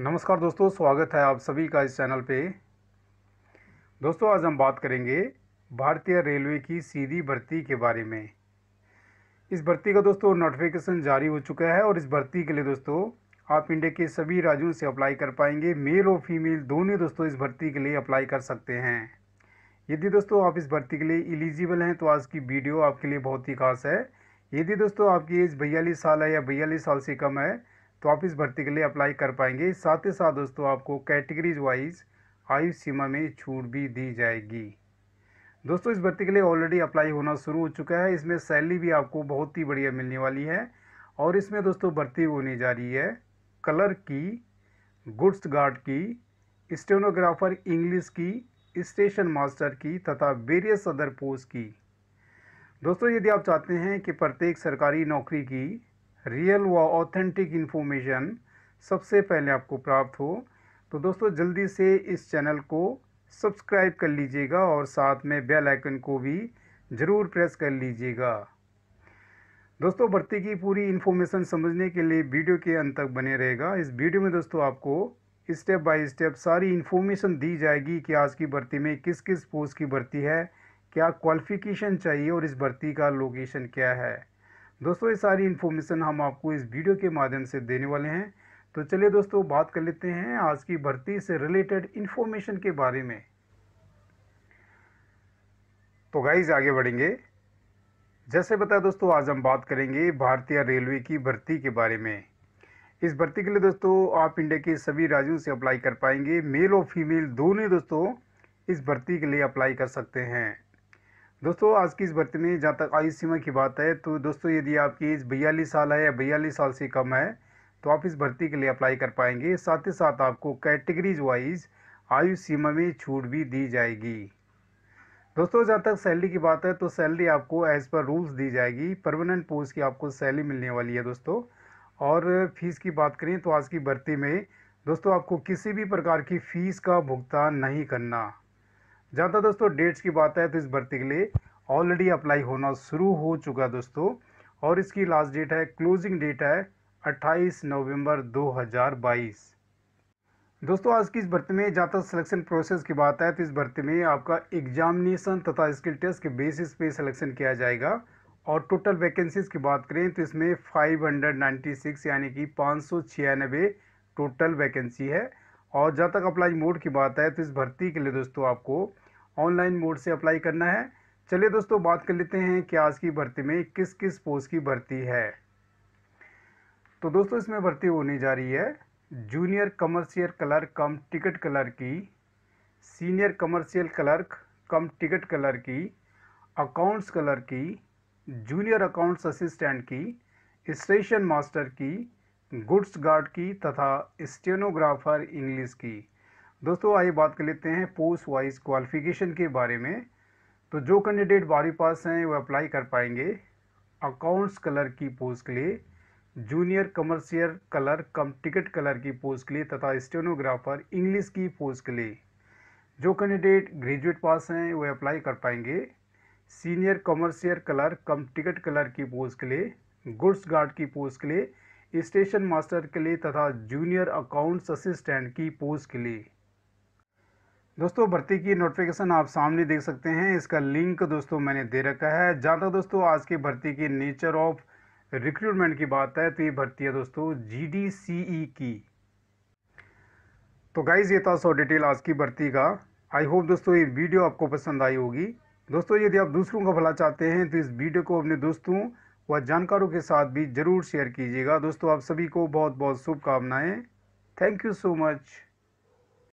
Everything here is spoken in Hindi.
नमस्कार दोस्तों स्वागत है आप सभी का इस चैनल पे दोस्तों आज हम बात करेंगे भारतीय रेलवे की सीधी भर्ती के बारे में इस भर्ती का दोस्तों नोटिफिकेशन जारी हो चुका है और इस भर्ती के लिए दोस्तों आप इंडिया के सभी राज्यों से अप्लाई कर पाएंगे मेल और फीमेल दोनों दोस्तों इस भर्ती के लिए अप्लाई कर सकते हैं यदि दोस्तों आप इस भर्ती के लिए इलिजिबल हैं तो आज की वीडियो आपके लिए बहुत ही खास है यदि दोस्तों आपकी एज बयालीस साल है या बयालीस साल से कम है तो आप इस भर्ती के लिए अप्लाई कर पाएंगे साथ ही साथ दोस्तों आपको कैटेगरीज वाइज आयु सीमा में छूट भी दी जाएगी दोस्तों इस भर्ती के लिए ऑलरेडी अप्लाई होना शुरू हो चुका है इसमें सैलरी भी आपको बहुत ही बढ़िया मिलने वाली है और इसमें दोस्तों भर्ती होने जा रही है कलर की गुड्स गार्ड की स्टेनोग्राफर इंग्लिश की स्टेशन मास्टर की तथा वेरियस अदर पोस्ट की दोस्तों यदि आप चाहते हैं कि प्रत्येक सरकारी नौकरी की रियल व ऑथेंटिक इन्फॉर्मेशन सबसे पहले आपको प्राप्त हो तो दोस्तों जल्दी से इस चैनल को सब्सक्राइब कर लीजिएगा और साथ में बेल आइकन को भी ज़रूर प्रेस कर लीजिएगा दोस्तों भर्ती की पूरी इन्फॉर्मेशन समझने के लिए वीडियो के अंत तक बने रहेगा इस वीडियो में दोस्तों आपको स्टेप बाय स्टेप सारी इन्फॉर्मेशन दी जाएगी कि आज की भर्ती में किस किस पोस्ट की भर्ती है क्या क्वालिफिकेशन चाहिए और इस भर्ती का लोकेशन क्या है दोस्तों ये सारी इन्फॉर्मेशन हम आपको इस वीडियो के माध्यम से देने वाले हैं तो चलिए दोस्तों बात कर लेते हैं आज की भर्ती से रिलेटेड इन्फॉर्मेशन के बारे में तो गाइज आगे बढ़ेंगे जैसे बताया दोस्तों आज हम बात करेंगे भारतीय रेलवे की भर्ती के बारे में इस भर्ती के लिए दोस्तों आप इंडिया के सभी राज्यों से अप्लाई कर पाएंगे मेल और फीमेल दोनों दोस्तों इस भर्ती के लिए अप्लाई कर सकते हैं दोस्तों आज की इस भर्ती में जहाँ तक आयु सीमा की बात है तो दोस्तों यदि आपकी एज बयालीस साल है या बयालीस साल से कम है तो आप इस भर्ती के लिए अप्लाई कर पाएंगे साथ ही साथ आपको कैटेगरीज वाइज आयु सीमा में छूट भी दी जाएगी दोस्तों जहाँ तक सैलरी की बात है तो सैलरी आपको एज पर रूल्स दी जाएगी परमानेंट पोस्ट की आपको सैलरी मिलने वाली है दोस्तों और फीस की बात करें तो आज की भर्ती में दोस्तों आपको किसी भी प्रकार की फ़ीस का भुगतान नहीं करना जहाँ तक दोस्तों डेट्स की बात है तो इस भर्ती के लिए ऑलरेडी अप्लाई होना शुरू हो चुका दोस्तों और इसकी लास्ट डेट है क्लोजिंग डेट है 28 नवंबर 2022 दोस्तों आज की इस भर्ती में जहाँ तक सिलेक्शन प्रोसेस की बात है तो इस भर्ती में आपका एग्जामिनेशन तथा स्किल टेस्ट के बेसिस पे सिलेक्शन किया जाएगा और टोटल वैकेंसीज़ की बात करें तो इसमें 596 यानी कि पाँच टोटल वैकेंसी है और जहाँ तक अप्लाई मोड की बात है तो इस भर्ती के लिए दोस्तों आपको ऑनलाइन मोड से अप्लाई करना है चलिए दोस्तों बात कर लेते हैं कि आज की भर्ती में किस किस पोस्ट की भर्ती है तो दोस्तों इसमें भर्ती होने जा रही है junior commercial clerk cum ticket clerk की senior commercial clerk cum ticket clerk की अकाउंट्स क्लर्क की जूनियर अकाउंट्स असिस्टेंट की स्टेशन मास्टर की गुड्स गार्ड की तथा स्टेनोग्राफर इंग्लिश की दोस्तों आइए बात कर लेते हैं पोस्ट वाइज क्वालिफिकेशन के बारे में तो जो कैंडिडेट बारहवीं पास हैं वो अप्लाई कर पाएंगे अकाउंट्स कलर की पोस्ट के लिए junior commercial clerk cum ticket clerk की पोस्ट के लिए तथा स्टेनोग्राफर इंग्लिश की पोस्ट के लिए जो कैंडिडेट ग्रेजुएट पास हैं वह अप्लाई कर पाएंगे senior commercial clerk cum ticket clerk की पोस्ट के लिए गुड्स गार्ड की पोस्ट के लिए स्टेशन मास्टर के लिए तथा जूनियर अकाउंट्स असिस्टेंट की पोस्ट के लिए दोस्तों भर्ती की नोटिफिकेशन आप सामने देख सकते हैं इसका लिंक दोस्तों मैंने दे रखा है जहाँ तक दोस्तों आज की भर्ती की नेचर ऑफ रिक्रूटमेंट की बात है तो ये भर्ती है दोस्तों जी e की तो गाइज ये था सौ डिटेल आज की भर्ती का आई होप दोस्तों ये वीडियो आपको पसंद आई होगी दोस्तों यदि आप दूसरों का भला चाहते हैं तो इस वीडियो को अपने दोस्तों व जानकारों के साथ भी ज़रूर शेयर कीजिएगा दोस्तों आप सभी को बहुत बहुत शुभकामनाएँ थैंक यू सो मच